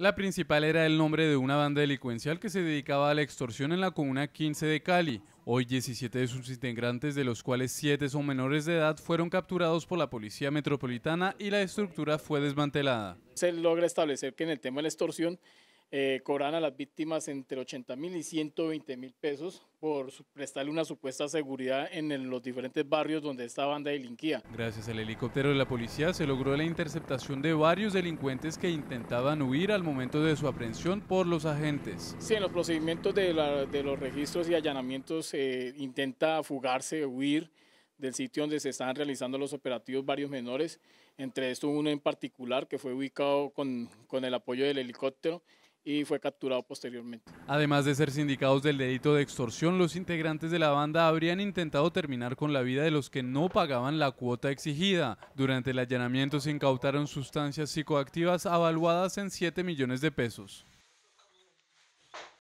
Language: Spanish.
La principal era el nombre de una banda delincuencial que se dedicaba a la extorsión en la comuna 15 de Cali. Hoy 17 de sus integrantes, de los cuales 7 son menores de edad, fueron capturados por la Policía Metropolitana y la estructura fue desmantelada. Se logra establecer que en el tema de la extorsión eh, cobran a las víctimas entre 80 mil y 120 mil pesos por prestarle una supuesta seguridad en los diferentes barrios donde esta banda delinquía. Gracias al helicóptero de la policía se logró la interceptación de varios delincuentes que intentaban huir al momento de su aprehensión por los agentes. Sí, en los procedimientos de, los registros y allanamientos eh, intenta fugarse, huir del sitio donde se estaban realizando los operativos varios menores, entre estos uno en particular que fue ubicado con, con el apoyo del helicóptero y fue capturado posteriormente. Además de ser sindicados del delito de extorsión, los integrantes de la banda habrían intentado terminar con la vida de los que no pagaban la cuota exigida. Durante el allanamiento se incautaron sustancias psicoactivas avaluadas en 7 millones de pesos.